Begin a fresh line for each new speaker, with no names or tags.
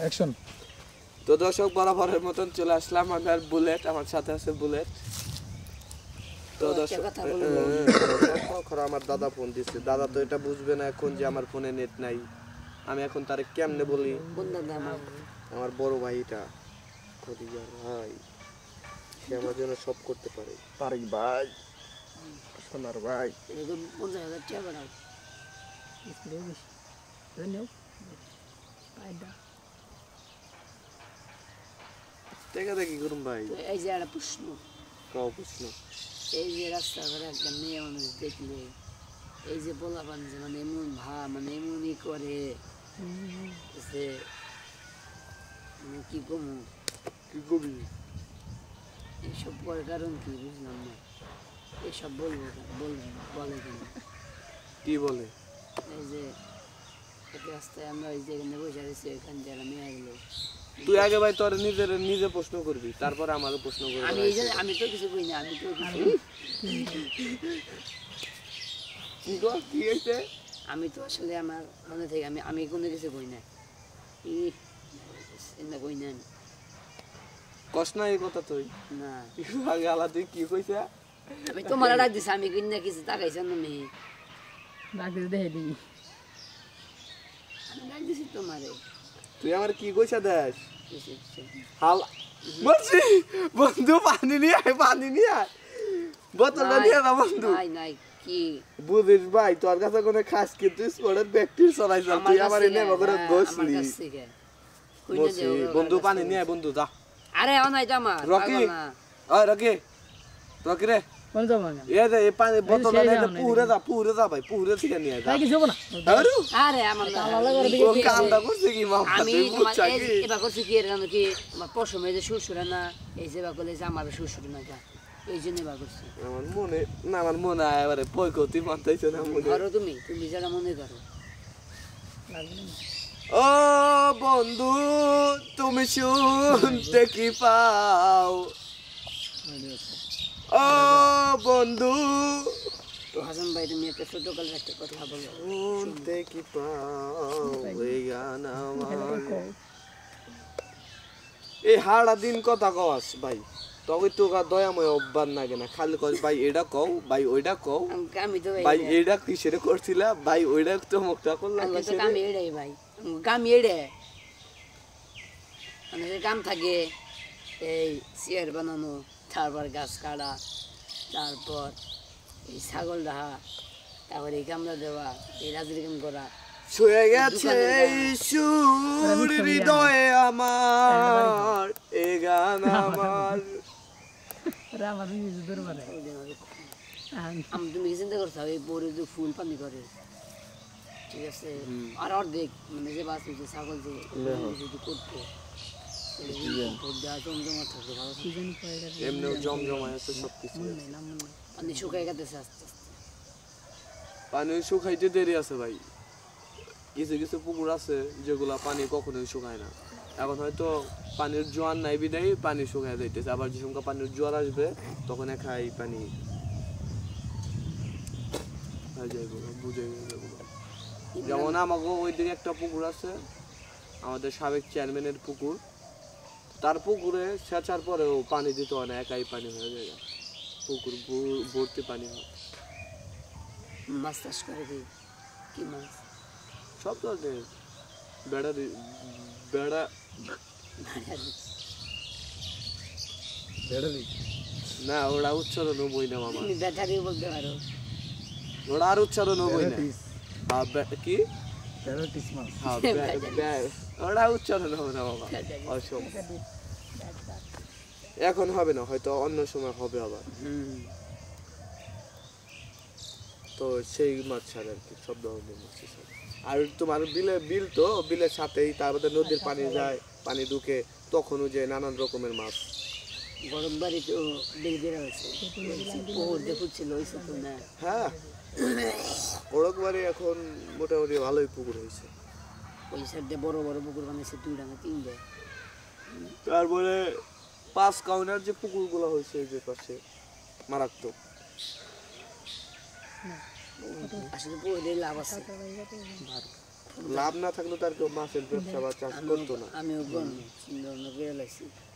Action তো দর্শক বরাবরের মতন চলে আসলাম আমি আর বুলেট আমার সাথে আছে বুলেট তো দর্শক আমার দাদা ফোন দিচ্ছে দাদা তো এটা বুঝবে না এখন যে আমার ফোনে নেট নাই আমি এখন তার কেমনে বলি আমার বড় ভাইটা ভাই সে আমার জন্য সব করতে পারে তারিক ভাই সোনার ভাই পঞ্চাশ দেখা দেখি করুন ভাই
এই যে একটা প্রশ্ন কাও প্রশ্ন এই যে রাস্তা করে একটা মেয়ে মানুষ দেখলে এই যে বলা যে মানে এমন ভা মানে এমনই করে যে কি কমু কি কবি এইসব করার কারণ কি বুঝলাম না এসব বলবো বলবো বলে কেন কি বলে এই যে রাস্তায় আমরা ওই যেখানে বসে রয়েছি ওইখান যারা মেয়েগুলো তুই আগে
ভাই তোর নিজের নিজে প্রশ্ন করবি তারপরে আমারও প্রশ্ন করবি আমি এই আমি
তো কিছু কই না আমি তো কিছু কি গো কি হইছে আমি তো আসলে আমার মনে থেকে আমি আমি কোনো কিছু কই না ই
না কই না কষ্ট না এই কথা তুই না আগে আলা তুই কি কইছা আমি তোমার ডাক
দিছি আমি কিন না কিছু তাকাইছ না মে ডাক দে দেই আমি ডাক দিছি তোমারে
তুই আমার কি কইছ দেশ হাল বলছি বন্ধু পানি নিয়ে আয় পানি নিয়ে আয় বোতলটা নিয়ে না বন্ধু বুঝিস ভাই তোর কাছে কোনো খাস কিন্তু স্পোর্টের ব্যক্তির চলাই চল তুই আমার এনে মগরে হ্যাঁ, বসলি বন্ধু পানি নিয়ে বন্ধু যা
আরে অনাই জামা রকি
ও রকি রকি রে এ দে বোতল যা ভাই আমার এই যে এই মনে না মনে মানতেছো না মনে করো
তুমি তুমি যারা মনে করো
ও বন্ধু
তুমি শুনতে কি পাও ও বন্ধু তো হাসান ভাইরে নিয়ে তো ছোটকালে একটা
কথা বলো শুনতে এই হাড়া দিন কথা কওয়াস ভাই তবে তোকা দয়াময় অব্বার লাগে না খালি কয় ভাই এটা কও ভাই ওইটা কও ভাই এটা কিসের করছিলা ভাই ওইটা তো মুখটা করলাম
ভাই গাম এড়ে গাম থাকে এই চেয়ার বানানো তারপর গাছ কাটা তারপর এই ছাগল দেখা তারপর এই কামড়া দেওয়া এই রাজরিকাম করা
ছুঁয়ে গেছে এই হৃদয়ে আমার
এ গান আমার তুমি চিন্তা করছো এই বড় যে ফুল পানি করে ঠিক আছে আর অর্ধেক মানে যে বাস ছাগল যে করতো এমনিও জমজমায় আছে
পানি শুকাইতে দেরি আছে ভাই কিছু কিছু পুকুর আছে যেগুলা পানি কখনোই শুকায় না এখন হয়তো পানির জোয়ার নাই বিদায় পানি শুকায় যাইতেছে আবার যে সময় পানির জোয়ার আসবে তখন খাই পানি বুঝে যেমন আমাকে ওই দিকে একটা পুকুর আছে আমাদের সাবেক চেয়ারম্যানের পুকুর তার পুকুরে সেচার পরেও পানি দিতে হয় না একাই পানি হয়ে যায় পুকুর ভর্তি পানি হয় মাছ চাষ করে কি কি মাছ সব ধরনের বেড়া বেড়া না ওরা উচ্চারণ বই না মামা
ব্যাটারি বলতে পারো
ওরা আর উচ্চারণ বই না কি ওরা উচ্চারণ হবে না বাবা অসম্ভব এখন হবে না হয়তো অন্য সময় হবে আবার তো সেই মাছ ছাড়ে আর কি সব ধরনের মাছ ছাড়ে আর তোমার বিলে বিল তো বিলের সাথেই তারপরে নদীর আচ্ছা, পানি আচ্ছা। যায় পানি ঢুকে তখনও যে নানান রকমের মাছ
গরম হ্যাঁ। বাড়ি তো হ্যাঁ এখন মোটামুটি ভালোই পুকুর হয়েছে ওই সাইডে বড় বড় পুকুর বানিয়েছে দুই
ডাঙা তিন ডাঙা তারপরে পাঁচ কাউনার যে পুকুরগুলো হয়েছে যে পাশে মারাত্মক লাভ আছে লাভ না থাকলে তার কেউ মাছের ব্যবসা বা চাষ করতো না
আমি